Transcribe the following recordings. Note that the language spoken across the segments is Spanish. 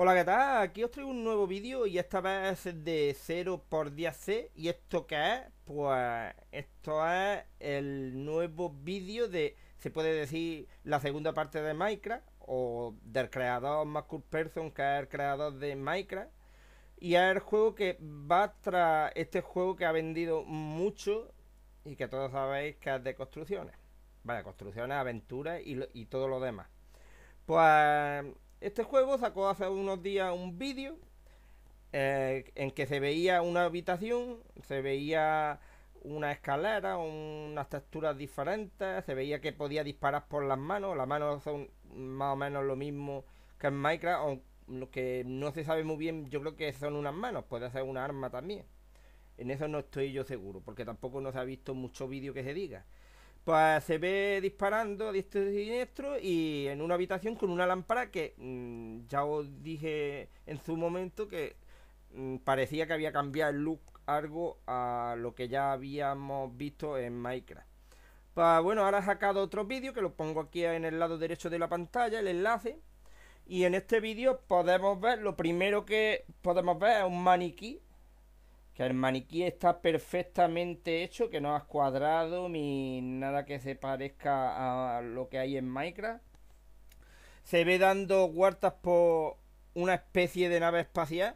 Hola, ¿qué tal? Aquí os traigo un nuevo vídeo y esta vez es de 0 por 10C. ¿Y esto qué es? Pues esto es el nuevo vídeo de, se puede decir, la segunda parte de Minecraft o del creador Macul Person, que es el creador de Minecraft. Y es el juego que va tras este juego que ha vendido mucho y que todos sabéis que es de construcciones. Vale, construcciones, aventuras y, y todo lo demás. Pues este juego sacó hace unos días un vídeo eh, en que se veía una habitación, se veía una escalera, unas texturas diferentes, se veía que podía disparar por las manos, las manos son más o menos lo mismo que en Minecraft, aunque no se sabe muy bien, yo creo que son unas manos, puede ser una arma también. En eso no estoy yo seguro, porque tampoco nos ha visto mucho vídeo que se diga pues se ve disparando a diestro y siniestro y en una habitación con una lámpara que mm, ya os dije en su momento que mm, parecía que había cambiado el look algo a lo que ya habíamos visto en Minecraft. Pues bueno, ahora he sacado otro vídeo que lo pongo aquí en el lado derecho de la pantalla, el enlace. Y en este vídeo podemos ver, lo primero que podemos ver es un maniquí que el maniquí está perfectamente hecho, que no has cuadrado ni nada que se parezca a lo que hay en Minecraft. Se ve dando huertas por una especie de nave espacial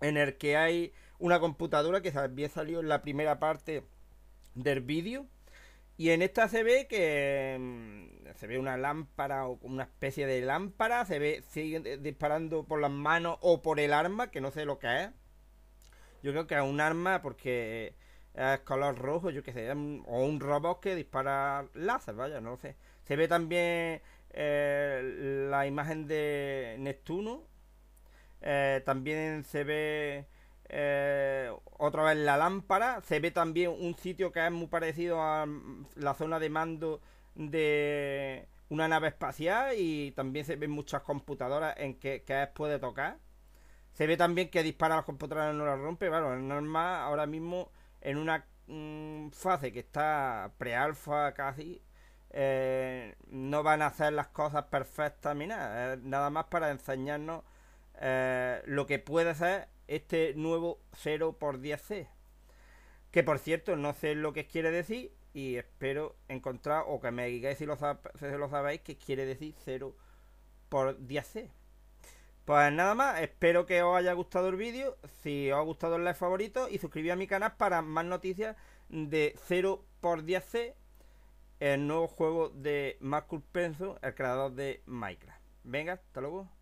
en el que hay una computadora que había salido en la primera parte del vídeo. Y en esta se ve que mm, se ve una lámpara o una especie de lámpara, se ve sigue disparando por las manos o por el arma, que no sé lo que es yo creo que es un arma porque es color rojo, yo que sé, o un robot que dispara láser, vaya, no lo sé. Se ve también eh, la imagen de Neptuno. Eh, también se ve eh, otra vez la lámpara. Se ve también un sitio que es muy parecido a mm, la zona de mando de una nave espacial. Y también se ven muchas computadoras en que, que puede tocar. Se ve también que dispara a las computadoras no las rompe. bueno es ahora mismo en una mm, fase que está pre-alfa casi, eh, no van a hacer las cosas perfectas ni nada. nada más para enseñarnos eh, lo que puede hacer este nuevo 0x10C. Que por cierto, no sé lo que quiere decir y espero encontrar o que me digáis si lo, lo sabéis que quiere decir 0 por 10C. Pues nada más, espero que os haya gustado el vídeo, si os ha gustado el like favorito y suscribíos a mi canal para más noticias de 0x10c, el nuevo juego de Marcus Penzo, el creador de Minecraft. Venga, hasta luego.